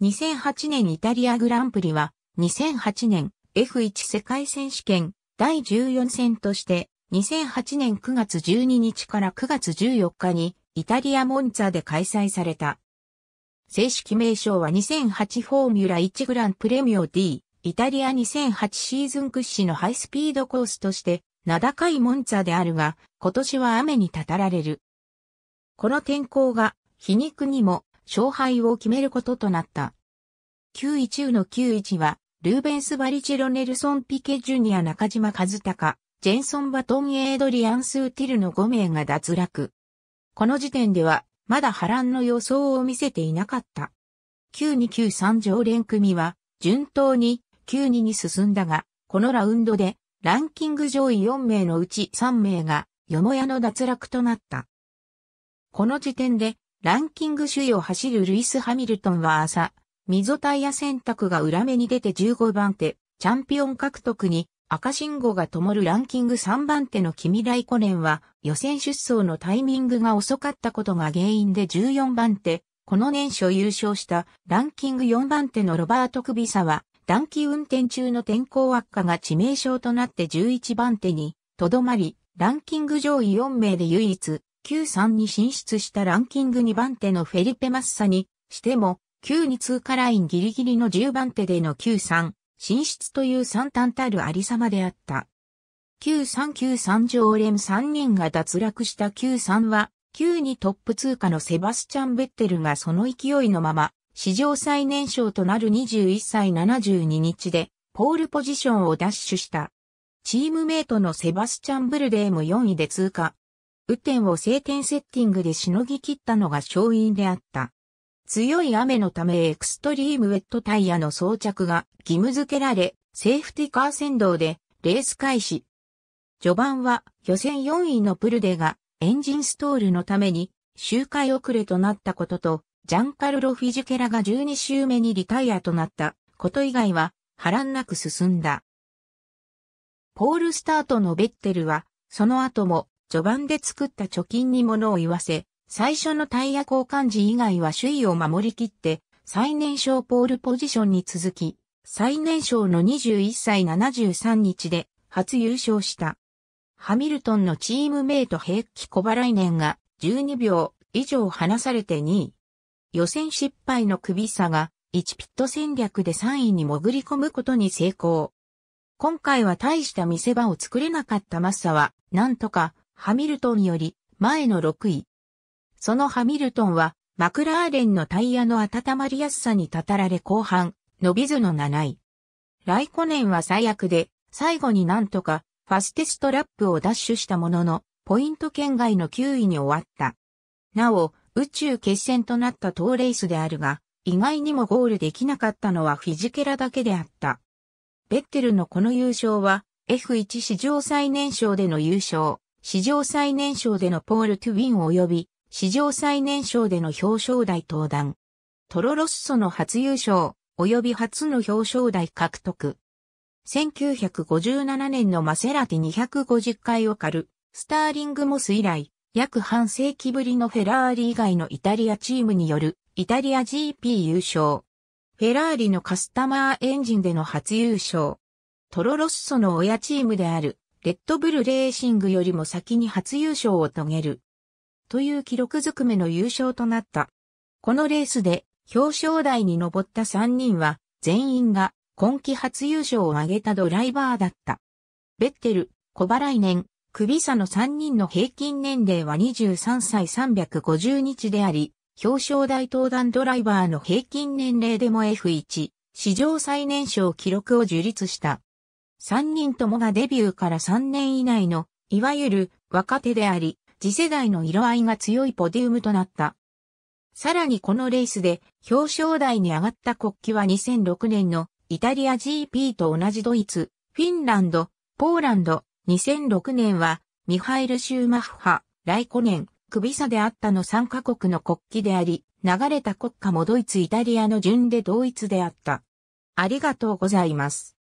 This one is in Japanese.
2008年イタリアグランプリは、2008年 F1 世界選手権第14戦として、2008年9月12日から9月14日にイタリアモンツァで開催された。正式名称は2008フォーミュラ1グランプレミオ D、イタリア2008シーズン屈指のハイスピードコースとして、名高いモンツァであるが、今年は雨にたたられる。この天候が、皮肉にも勝敗を決めることとなった。9 1中の9 1は、ルーベンス・バリチェロ・ネルソン・ピケ・ジュニア・中島和孝、ジェンソン・バトン・エイドリアン・スーティルの5名が脱落。この時点では、まだ波乱の予想を見せていなかった。9293常連組は、順当に92に進んだが、このラウンドで、ランキング上位4名のうち3名が、よもやの脱落となった。この時点で、ランキング首位を走るルイス・ハミルトンは朝、溝タイヤ選択が裏目に出て15番手、チャンピオン獲得に赤信号が灯るランキング3番手のキミライコネンは予選出走のタイミングが遅かったことが原因で14番手、この年初優勝したランキング4番手のロバート・クビサは暖気運転中の天候悪化が致命傷となって11番手にとどまり、ランキング上位4名で唯一9-3に進出したランキング2番手のフェリペ・マッサにしても、q 2通過ラインギリギリの10番手での9-3進出という惨憺たるありさまであった。9393常連3人が脱落した q 3は、q 2トップ通過のセバスチャン・ベッテルがその勢いのまま、史上最年少となる21歳72日で、ポールポジションを奪取した。チームメイトのセバスチャン・ブルデーも4位で通過。雨天を晴天セッティングでしのぎ切ったのが勝因であった。強い雨のためエクストリームウェットタイヤの装着が義務付けられ、セーフティカー先導でレース開始。序盤は予選4位のプルデがエンジンストールのために周回遅れとなったことと、ジャンカルロ・フィジュケラが12周目にリタイアとなったこと以外は波乱なく進んだ。ポールスタートのベッテルは、その後も序盤で作った貯金に物を言わせ、最初のタイヤ交換時以外は首位を守り切って、最年少ポールポジションに続き、最年少の21歳73日で初優勝した。ハミルトンのチームメイト平気小払い年が12秒以上離されて2位。予選失敗の首差が1ピット戦略で3位に潜り込むことに成功。今回は大した見せ場を作れなかったマッサは、なんとかハミルトンより前の6位。そのハミルトンは、マクラーレンのタイヤの温まりやすさにたたられ後半、伸びずの7位。ライコネンは最悪で、最後になんとか、ファステストラップをダッシュしたものの、ポイント圏外の9位に終わった。なお、宇宙決戦となった当レースであるが、意外にもゴールできなかったのはフィジケラだけであった。ベッテルのこの優勝は、F1 史上最年少での優勝。史上最年少でのポール・トゥビン及び、史上最年少での表彰台登壇。トロロッソの初優勝、及び初の表彰台獲得。1957年のマセラティ250回を狩る、スターリングモス以来、約半世紀ぶりのフェラーリ以外のイタリアチームによる、イタリア GP 優勝。フェラーリのカスタマーエンジンでの初優勝。トロロッソの親チームであるレッドブルレーシングよりも先に初優勝を遂げる。という記録ずくめの優勝となった。このレースで表彰台に上った3人は全員が今季初優勝を挙げたドライバーだった。ベッテル、小払い年、首差の3人の平均年齢は23歳350日であり、表彰台登壇ドライバーの平均年齢でも F1、史上最年少記録を樹立した。三人ともがデビューから三年以内の、いわゆる若手であり、次世代の色合いが強いポディウムとなった。さらにこのレースで表彰台に上がった国旗は2006年のイタリア GP と同じドイツ、フィンランド、ポーランド、2006年はミハイル・シューマッハ、ライコネン、クビサであったの3カ国の国旗であり、流れた国家もドイツ・イタリアの順で同一であった。ありがとうございます。